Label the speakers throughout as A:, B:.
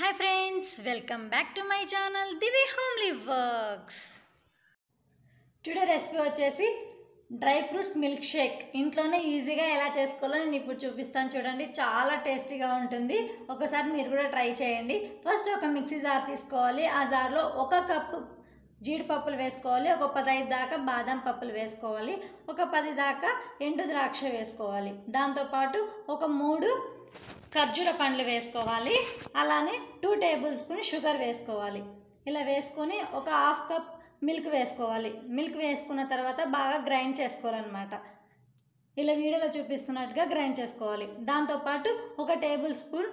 A: hi friends welcome back to my channel Divi homely works today recipe వచ్చేసి dry fruits milk shake ఇంట్లోనే ఈజీగా ఎలా చేసుకోవాలో నేను ఇప్పుడు చూపిస్తాను చూడండి చాలా టేస్టీగా ఉంటుంది ఒకసారి మీరు కూడా ట్రై చేయండి ఫస్ట్ ఒక మిక్సీ జార్ తీసుకోవాలి ఆ జార్లో ఒక కప్పు జీడిపప్పులు వేసుకోవాలి ఒక పదహైదు దాకా బాదం పప్పులు వేసుకోవాలి ఒక పది దాకా ఎండు ద్రాక్ష వేసుకోవాలి దాంతోపాటు ఒక మూడు ఖర్జూర పండ్లు వేసుకోవాలి అలానే టూ టేబుల్ స్పూన్ షుగర్ వేసుకోవాలి ఇలా వేసుకొని ఒక హాఫ్ కప్ మిల్క్ వేసుకోవాలి మిల్క్ వేసుకున్న తర్వాత బాగా గ్రైండ్ చేసుకోవాలన్నమాట ఇలా వీడియోలో చూపిస్తున్నట్టుగా గ్రైండ్ చేసుకోవాలి దాంతోపాటు ఒక టేబుల్ స్పూన్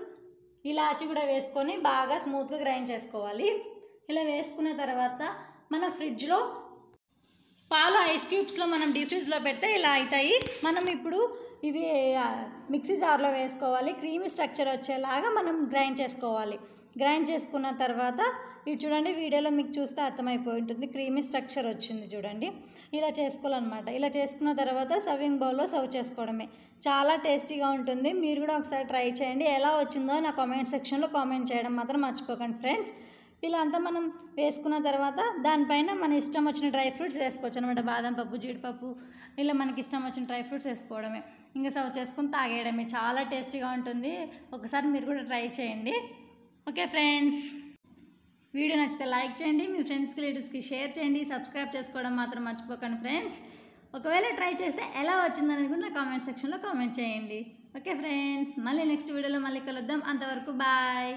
A: ఇలాచి కూడా వేసుకొని బాగా స్మూత్గా గ్రైండ్ చేసుకోవాలి ఇలా వేసుకున్న తర్వాత మన ఫ్రిడ్జ్లో పాలు ఐస్ క్యూబ్స్లో మనం డీప్ ఫ్రిజ్లో పెడితే ఇలా అవుతాయి మనం ఇప్పుడు ఇవి మిక్సీ జార్లో వేసుకోవాలి క్రీమీ స్ట్రక్చర్ వచ్చేలాగా మనం గ్రైండ్ చేసుకోవాలి గ్రైండ్ చేసుకున్న తర్వాత ఇవి చూడండి వీడియోలో మీకు చూస్తే అర్థమైపోయి ఉంటుంది క్రీమీ స్ట్రక్చర్ వచ్చింది చూడండి ఇలా చేసుకోవాలన్నమాట ఇలా చేసుకున్న తర్వాత సర్వింగ్ బౌల్లో సర్వ్ చేసుకోవడమే చాలా టేస్టీగా ఉంటుంది మీరు కూడా ఒకసారి ట్రై చేయండి ఎలా వచ్చిందో నా కామెంట్ సెక్షన్లో కామెంట్ చేయడం మాత్రం మర్చిపోకండి ఫ్రెండ్స్ ఇలా అంతా మనం వేసుకున్న తర్వాత దానిపైన మన ఇష్టం వచ్చిన డ్రై ఫ్రూట్స్ వేసుకోవచ్చు అనమాట బాదం పప్పు జీడిపప్పు ఇలా మనకి ఇష్టం వచ్చిన డ్రై ఫ్రూట్స్ వేసుకోవడమే ఇంకా సర్వ్ చేసుకొని తాగేయడమే చాలా టేస్టీగా ఉంటుంది ఒకసారి మీరు కూడా ట్రై చేయండి ఓకే ఫ్రెండ్స్ వీడియో నచ్చితే లైక్ చేయండి మీ ఫ్రెండ్స్కి రిలేటివ్స్కి షేర్ చేయండి సబ్స్క్రైబ్ చేసుకోవడం మాత్రం మర్చిపోకండి ఫ్రెండ్స్ ఒకవేళ ట్రై చేస్తే ఎలా వచ్చిందనేది కూడా నా కామెంట్ సెక్షన్లో కామెంట్ చేయండి ఓకే ఫ్రెండ్స్ మళ్ళీ నెక్స్ట్ వీడియోలో మళ్ళీ కలుద్దాం అంతవరకు బాయ్